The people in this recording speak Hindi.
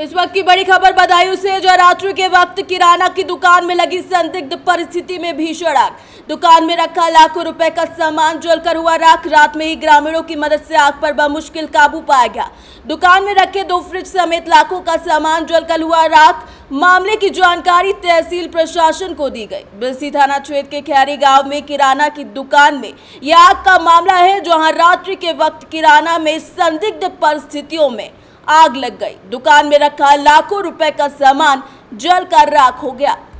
इस वक्त की बड़ी खबर बदायूं से जो रात्रि के वक्त किराना की दुकान में लगी संदिग्ध परिस्थिति में भीषण आग दुकान में रखा लाखों रुपए का सामान जलकर हुआ राख रात में ही ग्रामीणों की मदद से आग पर बमुश्किल काबू पाया गया दुकान में रखे दो फ्रिज समेत लाखों का सामान जलकर हुआ राख मामले की जानकारी तहसील प्रशासन को दी गई बिलसी थाना क्षेत्र के खैरी गांव में किराना की दुकान में यह आग का मामला है जहां रात्रि के वक्त किराना में संदिग्ध परिस्थितियों में आग लग गई दुकान में रखा लाखों रुपए का सामान जलकर राख हो गया